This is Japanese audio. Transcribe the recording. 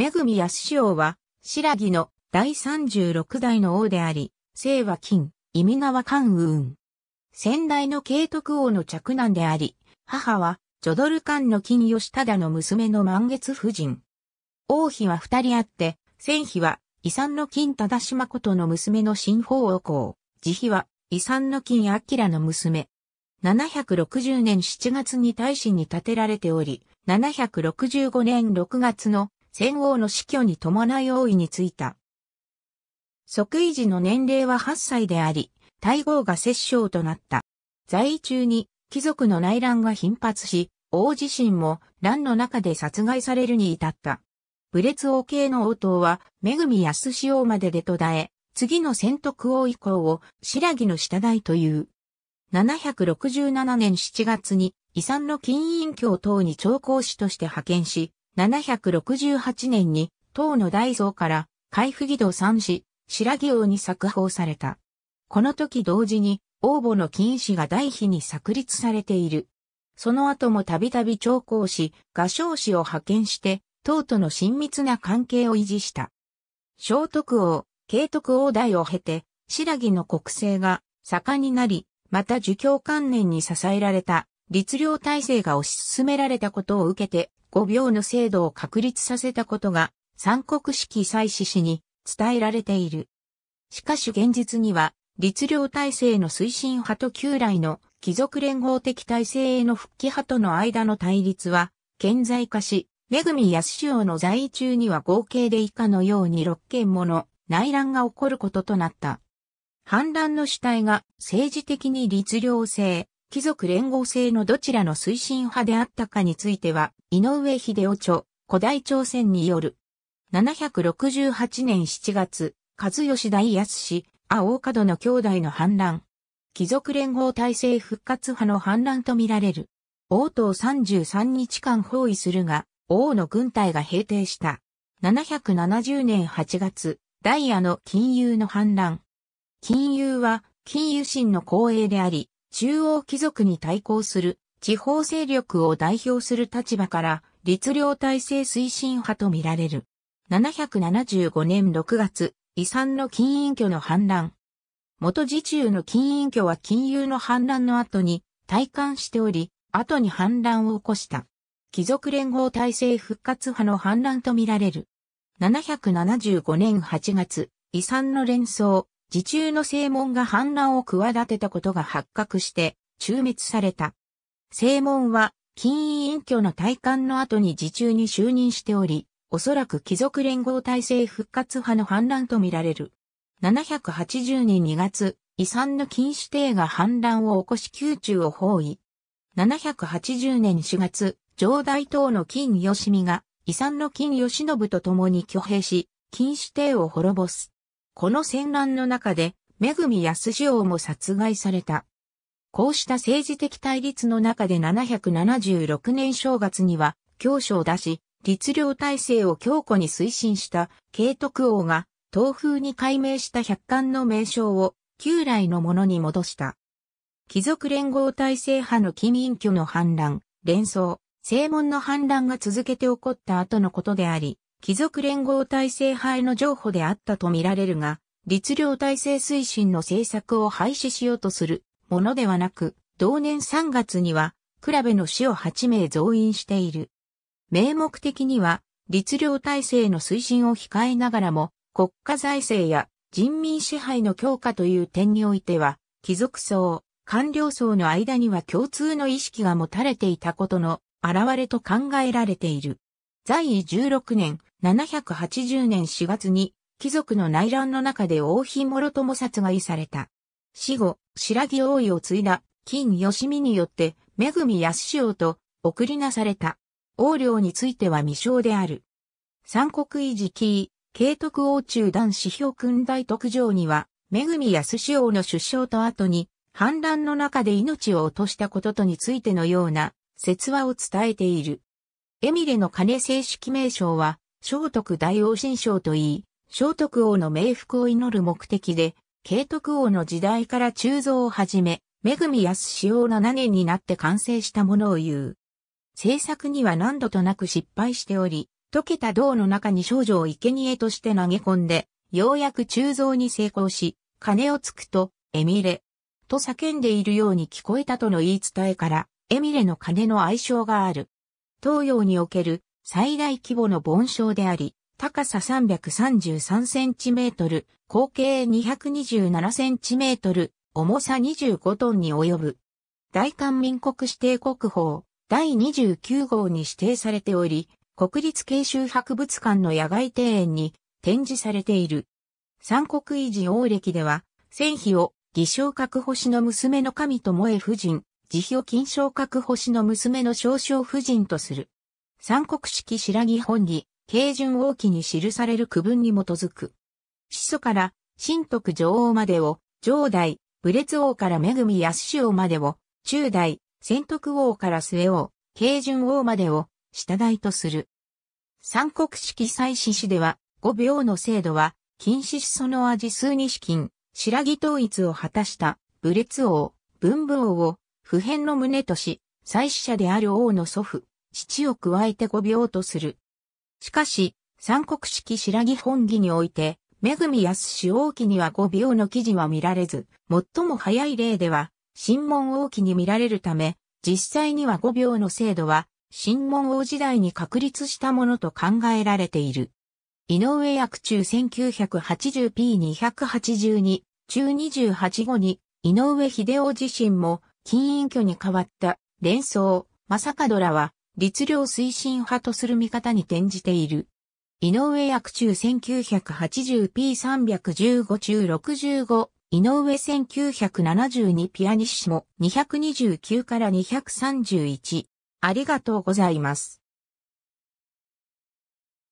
めぐみやしおうは、白木の第36代の王であり、姓は金、意味川関雲。先代の慶徳王の嫡男であり、母は、ジョドルンの金吉忠の娘の満月夫人。王妃は二人あって、戦妃は、遺産の金忠島ことの娘の新法王公。慈妃は、遺産の金明の娘。760年7月に大使に建てられており、765年6月の戦王の死去に伴い王位についた。即位時の年齢は8歳であり、大号が摂政となった。在位中に貴族の内乱が頻発し、王自身も乱の中で殺害されるに至った。武列王系の王党は、恵安王までで途絶え、次の戦徳王以降を白木の下台という。767年7月に遺産の金印教等に長公使として派遣し、768年に、唐の大僧から、海部義堂三子、白木王に作法された。この時同時に、王母の金子が大妃に作立されている。その後もたびたび長公子、画商子を派遣して、唐との親密な関係を維持した。聖徳王、慶徳王代を経て、白木の国政が盛んになり、また儒教観念に支えられた律令体制が推し進められたことを受けて、五秒の制度を確立させたことが、三国式祭祀史に伝えられている。しかし現実には、律令体制の推進派と旧来の貴族連合的体制への復帰派との間の対立は、顕在化し、めぐみやすしおの在位中には合計で以下のように6件もの内乱が起こることとなった。反乱の主体が政治的に律令制、貴族連合制のどちらの推進派であったかについては、井上秀夫著、古代朝鮮による。768年7月、和吉大安氏、阿角の兄弟の反乱。貴族連合体制復活派の反乱とみられる。王党33日間包囲するが、王の軍隊が平定した。770年8月、ダイヤの金融の反乱。金融は、金融神の光栄であり、中央貴族に対抗する地方勢力を代表する立場から律令体制推進派とみられる。775年6月、遺産の金隠居の反乱。元自中の金隠居は金融の反乱の後に退官しており、後に反乱を起こした。貴族連合体制復活派の反乱とみられる。775年8月、遺産の連想、自中の正門が反乱を企てたことが発覚して、中滅された。正門は、金委隠居の退官の後に自中に就任しており、おそらく貴族連合体制復活派の反乱とみられる。780年2月、遺産の禁止帝が反乱を起こし宮中を包囲。780年4月、城代党の金義美が、遺産の金義信と共に挙兵し、禁止帝を滅ぼす。この戦乱の中で、めぐみやすじ王も殺害された。こうした政治的対立の中で776年正月には、教書を出し、律令体制を強固に推進した慶徳王が、東風に改名した百官の名称を旧来のものに戻した。貴族連合体制派の金隠居の反乱、連想、正門の反乱が続けて起こった後のことであり、貴族連合体制派への譲歩であったと見られるが、律令体制推進の政策を廃止しようとするものではなく、同年3月には、ク部の死を8名増員している。名目的には、律令体制の推進を控えながらも、国家財政や人民支配の強化という点においては、貴族層、官僚層の間には共通の意識が持たれていたことの現れと考えられている。在位16年、780年4月に、貴族の内乱の中で王妃諸友殺害された。死後、白木王位を継いだ、金吉見によって、恵安塩と、送りなされた。王領については未詳である。三国維持期、慶徳王中男指標君大特上には、恵安塩の出生と後に、反乱の中で命を落としたこととについてのような、説話を伝えている。エミレの鐘正式名称は、聖徳大王神将といい、聖徳王の冥福を祈る目的で、慶徳王の時代から鋳造を始め、恵み安使用7年になって完成したものを言う。制作には何度となく失敗しており、溶けた銅の中に少女を生贄として投げ込んで、ようやく鋳造に成功し、鐘をつくと、エミレ、と叫んでいるように聞こえたとの言い伝えから、エミレの鐘の愛称がある。東洋における最大規模の盆床であり、高さ333センチメートル、口径227センチメートル、重さ25トンに及ぶ。大韓民国指定国宝第29号に指定されており、国立慶州博物館の野外庭園に展示されている。三国維持王暦では、戦費を偽証確保しの娘の神ともえ夫人、辞表金賞確保氏の娘の少々夫人とする。三国式白木本に、慶順王記に記される区分に基づく。始祖から、新徳女王までを、上代、武烈王から恵康王までを、中代、仙徳王から末王、慶順王までを、下代とする。三国式祭祀史では、五秒の制度は、禁止し祖の味数に資金、白木統一を果たした、武烈王、文武王を、普遍の旨とし、祭祀者である王の祖父、父を加えて御病とする。しかし、三国式白木本義において、恵安王記には御病の記事は見られず、最も早い例では、新門王記に見られるため、実際には御病の制度は、新門王時代に確立したものと考えられている。井上役中 1980p282 中28後に、井上秀夫自身も、金印挙に変わった連想、正門らは、律令推進派とする見方に転じている。井上役中 1980p315 中65、井上1972ピアニッシモ229から231。ありがとうございます。